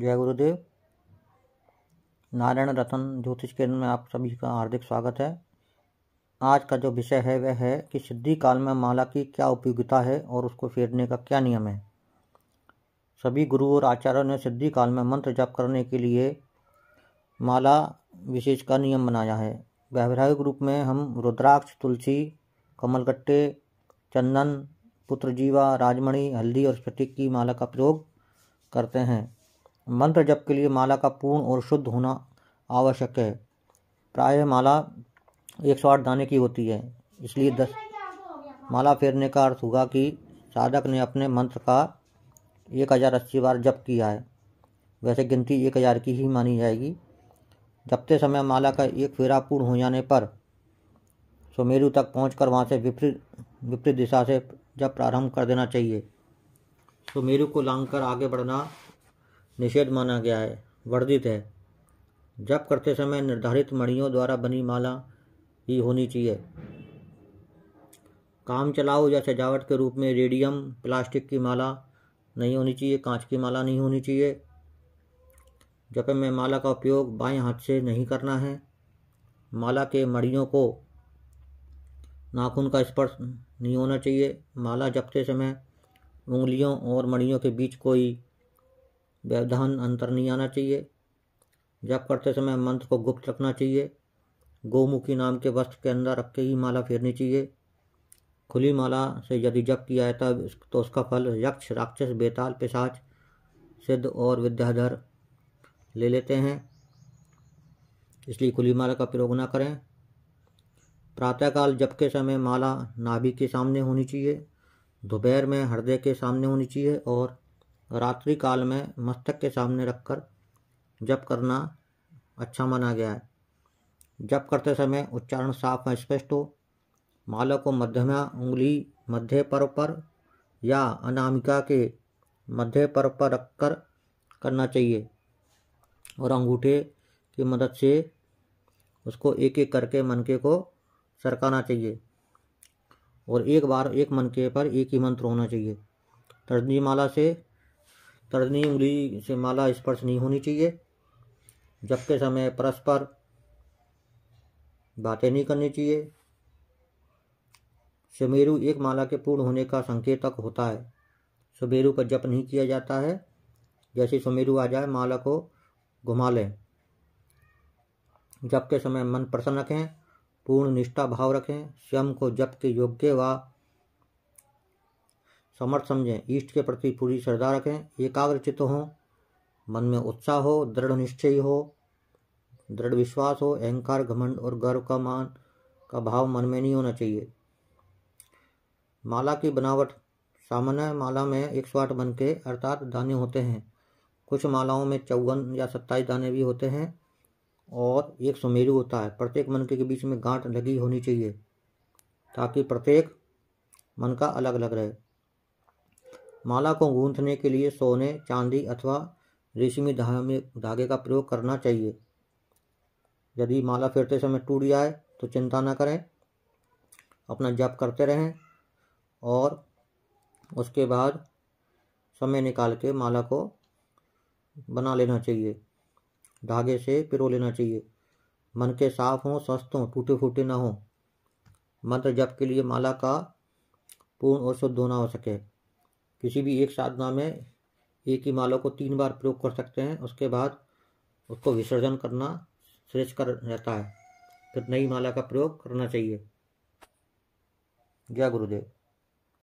जय गुरुदेव नारायण रतन ज्योतिष केंद्र में आप सभी का हार्दिक स्वागत है आज का जो विषय है वह है कि सिद्धि काल में माला की क्या उपयोगिता है और उसको फेरने का क्या नियम है सभी गुरु और आचार्यों ने सिद्धि काल में मंत्र जप करने के लिए माला विशेष का नियम बनाया है व्यावहारिक रूप में हम रुद्राक्ष तुलसी कमलगट्टे चंदन पुत्रजीवा राजमणि हल्दी और स्फटिक की माला का प्रयोग करते हैं मंत्र जप के लिए माला का पूर्ण और शुद्ध होना आवश्यक है प्राय माला एक सौ आठ दाने की होती है इसलिए दस माला फेरने का अर्थ हुआ कि साधक ने अपने मंत्र का एक हज़ार अस्सी बार जप किया है वैसे गिनती एक हज़ार की ही मानी जाएगी जपते समय माला का एक फेरा पूर्ण हो जाने पर सुमेरु तक पहुँच कर वहाँ से विपरीत विपरीत दिशा से जब प्रारंभ कर देना चाहिए सुमेरु को लांघकर आगे बढ़ना निषेध माना गया है वर्जित है जप करते समय निर्धारित मणियों द्वारा बनी माला ही होनी चाहिए काम चलाओ या सजावट के रूप में रेडियम प्लास्टिक की माला नहीं होनी चाहिए कांच की माला नहीं होनी चाहिए जप में माला का उपयोग बाएं हाथ से नहीं करना है माला के मड़ियों को नाखून का स्पर्श नहीं होना चाहिए माला जपते समय उंगलियों और मड़ियों के बीच कोई व्यवधान अंतर नहीं आना चाहिए जब करते समय मंत्र को गुप्त रखना चाहिए गोमुखी नाम के वस्त्र के अंदर रख के ही माला फेरनी चाहिए खुली माला से यदि जप किया है तब तो उसका फल यक्ष राक्षस बेताल पिशाच सिद्ध और विद्याधर ले लेते हैं इसलिए खुली माला का प्रयोग ना करें प्रातःकाल जप के समय माला नाभि के सामने होनी चाहिए दोपहर में हृदय के सामने होनी चाहिए और रात्रि काल में मस्तक के सामने रखकर जप करना अच्छा माना गया है जप करते समय उच्चारण साफ और स्पष्ट हो माला को मध्यमा उंगली मध्य पर्व पर या अनामिका के मध्य पर्व पर रखकर करना चाहिए और अंगूठे की मदद से उसको एक एक करके मनके को सरकाना चाहिए और एक बार एक मनके पर एक ही मंत्र होना चाहिए तर्जनी माला से तरनी उंगली से माला स्पर्श नहीं होनी चाहिए जब के समय परस्पर बातें नहीं करनी चाहिए सुमेरु एक माला के पूर्ण होने का संकेतक होता है सुमेरु पर जप नहीं किया जाता है जैसे सुमेरु आ जाए माला को घुमा लें जप के समय मन प्रसन्न रखें पूर्ण निष्ठा भाव रखें स्वयं को जप के योग्य व समर्थ समझें ईष्ट के प्रति पूरी श्रद्धा रखें एकाग्रचित हों मन में उत्साह हो दृढ़ निश्चय हो दृढ़ विश्वास हो अहंकार घमंड और गर्व का मान का भाव मन में नहीं होना चाहिए माला की बनावट सामान्य माला में एक सौ आठ बन के अर्थात दाने होते हैं कुछ मालाओं में चौवन या सत्ताईस दाने भी होते हैं और एक सुमेरु होता है प्रत्येक मनके के बीच में गांठ लगी होनी चाहिए ताकि प्रत्येक मन का अलग अलग रहे माला को गूंथने के लिए सोने चांदी अथवा रेशमी धागे का प्रयोग करना चाहिए यदि माला फेरते समय टूट जाए तो चिंता ना करें अपना जप करते रहें और उसके बाद समय निकाल के माला को बना लेना चाहिए धागे से पिरो लेना चाहिए मन के साफ हों स्वस्थ हों टूटे फूटे ना हों मंत्र जप के लिए माला का पूर्ण और शुद्ध होना हो सके किसी भी एक साधना में एक ही माला को तीन बार प्रयोग कर सकते हैं उसके बाद उसको विसर्जन करना श्रेष्ठ कर रहता है फिर नई माला का प्रयोग करना चाहिए जय गुरुदेव